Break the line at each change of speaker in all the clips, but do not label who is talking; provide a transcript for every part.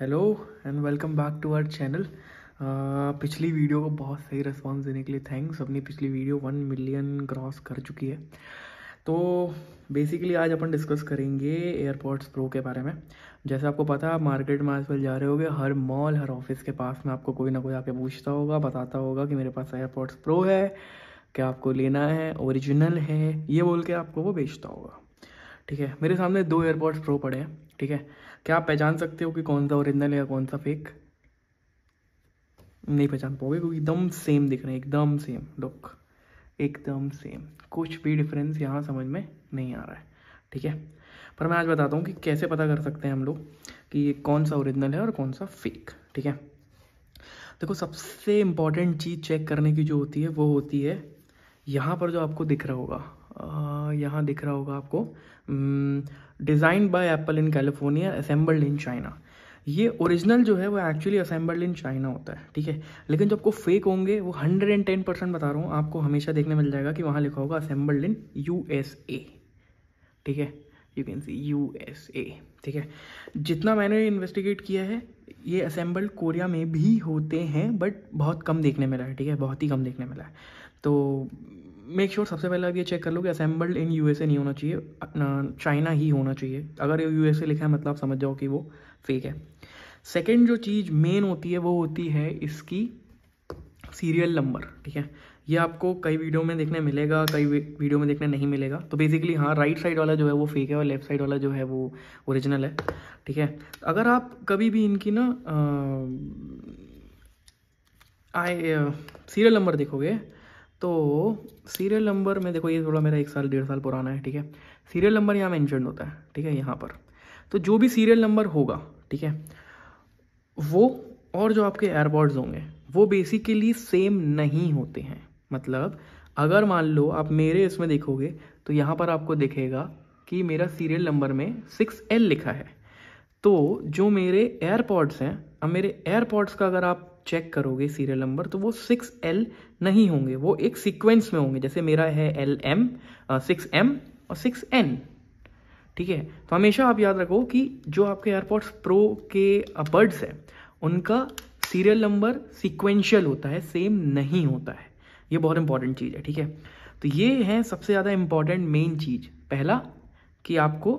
hello and welcome back to our channel पिछली video को बहुत सही रिस्पांस देने के लिए थैंक्स अपनी पिछली वीडियो वन मिलियन क्रॉस कर चुकी है तो बेसिकली आज अपन डिस्कस करेंगे एयरपोर्ट्स प्रो के बारे में जैसे आपको पता आप मार्केट में आजकल जा रहे होगे हर मॉल हर ऑफिस के पास में आपको कोई ना कोई आके पूछता होगा बताता होगा कि मेरे पास एयरपोर्ट्स प्रो है क्या आपको लेना है ओरिजिनल है ये बोल के आपको वो बेचता होगा ठीक है मेरे सामने दो एयरपॉड्स प्रो पड़े हैं ठीक है क्या आप पहचान सकते हो कि कौन सा ओरिजिनल है या कौन सा फेक नहीं पहचान पाओगे क्योंकि एकदम सेम दिख रहे हैं एकदम सेम लुक एकदम सेम कुछ भी डिफरेंस यहाँ समझ में नहीं आ रहा है ठीक है पर मैं आज बताता हूँ कि कैसे पता कर सकते हैं हम लोग कि ये कौन सा ओरिजिनल है और कौन सा फेक ठीक है देखो सबसे इम्पॉर्टेंट चीज़ चेक करने की जो होती है वो होती है यहाँ पर जो आपको दिख रहा होगा यहाँ दिख रहा होगा आपको designed by Apple in California assembled in China ये ओरिजिनल जो है वो एक्चुअली असेंबल्ड इन चाइना होता है ठीक है लेकिन जो आपको फेक होंगे वो हंड्रेड एंड टेन परसेंट बता रहा हूँ आपको हमेशा देखने मिल जाएगा कि वहाँ लिखा होगा assembled in U S A ठीक है you can see U S A ठीक है जितना मैंने इन्वेस्टिगेट किया है ये असेंबल्ड कोरिया में भी होते हैं बट बहुत कम देखने मिला है ठीक है बहुत ही कम देखने मिला है तो मेक श्योर sure सबसे पहले आप ये चेक कर लो कि असेंबल्ड इन यूएसए नहीं होना चाहिए चाइना ही होना चाहिए अगर यूएसए लिखा है मतलब आप समझ जाओ कि वो फेक है सेकेंड जो चीज़ मेन होती है वो होती है इसकी सीरियल नंबर ठीक है ये आपको कई वीडियो में देखने मिलेगा कई वीडियो में देखने नहीं मिलेगा तो बेसिकली हाँ राइट साइड वाला जो है वो फेक है और लेफ्ट साइड वाला जो है वो ओरिजिनल है ठीक है अगर आप कभी भी इनकी ना आई सीरियल नंबर देखोगे तो सीरियल नंबर में देखो ये थोड़ा मेरा एक साल डेढ़ साल पुराना है ठीक है सीरियल नंबर यहाँ मैंशन होता है ठीक है यहाँ पर तो जो भी सीरियल नंबर होगा ठीक है वो और जो आपके एयरबॉड्स होंगे वो बेसिकली सेम नहीं होते हैं मतलब अगर मान लो आप मेरे इसमें देखोगे तो यहाँ पर आपको दिखेगा कि मेरा सीरियल नंबर में सिक्स एल लिखा है तो जो मेरे एयरपॉड्स हैं अब मेरे एयरपॉड्स का अगर आप चेक करोगे सीरियल नंबर तो वो सिक्स एल नहीं होंगे वो एक सीक्वेंस में होंगे जैसे मेरा है एल एम सिक्स एम और सिक्स एन ठीक है तो हमेशा आप याद रखो कि जो आपके एयरपॉड्स प्रो के बर्ड्स हैं उनका सीरियल नंबर सिक्वेंशियल होता है सेम नहीं होता है ये बहुत इंपॉर्टेंट चीज़ है ठीक है तो ये है सबसे ज़्यादा इम्पॉर्टेंट मेन चीज़ पहला कि आपको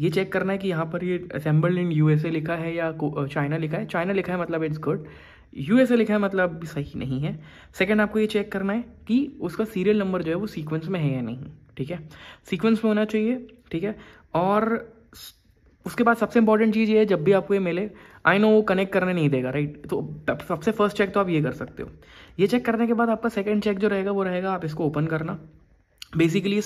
ये चेक करना है कि यहाँ पर ये असेंबल्ड इन यूएसए लिखा है या चाइना लिखा है चाइना लिखा है मतलब इट्स गुड यूएसए लिखा है मतलब सही नहीं है सेकंड आपको ये चेक करना है कि उसका सीरियल नंबर जो है वो सीक्वेंस में है या नहीं ठीक है सीक्वेंस में होना चाहिए ठीक है और उसके बाद सबसे इंपॉर्टेंट चीज़ ये है जब भी आपको ये मिले आई नो वो कनेक्ट करने नहीं देगा राइट तो सबसे फर्स्ट चेक तो आप ये कर सकते हो ये चेक करने के बाद आपका सेकेंड चेक जो रहेगा वो रहेगा आप इसको ओपन करना बेसिकली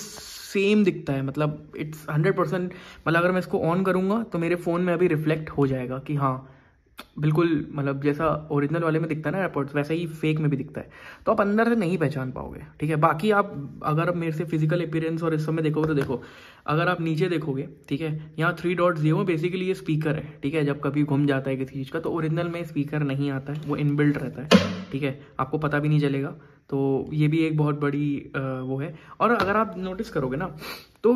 सेम दिखता है मतलब इट्स हंड्रेड परसेंट मतलब अगर मैं इसको ऑन करूँगा तो मेरे फ़ोन में अभी रिफ्लेक्ट हो जाएगा कि हाँ बिल्कुल मतलब जैसा ओरिजिनल वाले में दिखता है ना एयरपोर्ट्स वैसा ही फेक में भी दिखता है तो आप अंदर से नहीं पहचान पाओगे ठीक है बाकी आप अगर आप मेरे से फिजिकल अपीयरेंस और इस समय देखोगे तो देखो अगर आप नीचे देखोगे ठीक है यहाँ थ्री डॉट हो बेसिकली ये स्पीकर है ठीक है जब कभी घूम जाता है किसी चीज़ का तो ओरिजिनल में स्पीकर नहीं आता है वो इनबिल्ट रहता है ठीक है आपको पता भी नहीं चलेगा तो ये भी एक बहुत बड़ी वो है और अगर आप नोटिस करोगे ना तो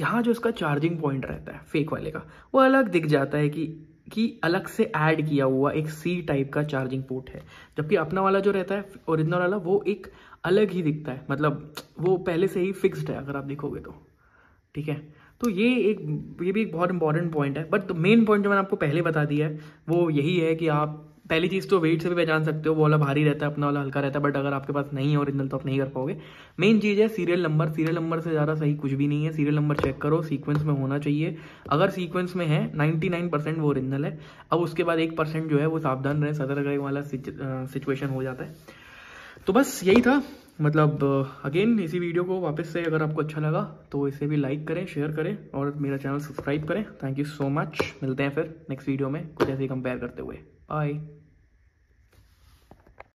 यहाँ जो इसका चार्जिंग पॉइंट रहता है फेक वाले का वो अलग दिख जाता है कि कि अलग से ऐड किया हुआ एक सी टाइप का चार्जिंग पोर्ट है जबकि अपना वाला जो रहता है ओरिजिनल वाला वो एक अलग ही दिखता है मतलब वो पहले से ही फिक्स्ड है अगर आप देखोगे तो ठीक है तो ये एक ये भी एक बहुत इंपॉर्टेंट पॉइंट है बट मेन पॉइंट जो मैंने आपको पहले बता दिया है वो यही है कि आप पहली चीज़ तो वेट से भी पहचान सकते हो वो वाला भारी रहता है अपना वाला हल्का रहता है बट अगर आपके पास नहीं है ओरिजिनल तो आप नहीं कर पाओगे मेन चीज़ है सीरियल नंबर सीरियल नंबर से ज़्यादा सही कुछ भी नहीं है सीरियल नंबर चेक करो सीक्वेंस में होना चाहिए अगर सीक्वेंस में है 99 परसेंट वो ओरिजिनल है अब उसके बाद एक परसेंट जो है वो सावधान रहे सदर वाला सिचुएशन हो जाता है तो बस यही था मतलब अगेन इसी वीडियो को वापस से अगर आपको अच्छा लगा तो इसे भी लाइक करें शेयर करें और मेरा चैनल सब्सक्राइब करें थैंक यू सो मच मिलते हैं फिर नेक्स्ट वीडियो में कुछ ऐसे कंपेयर करते हुए बाय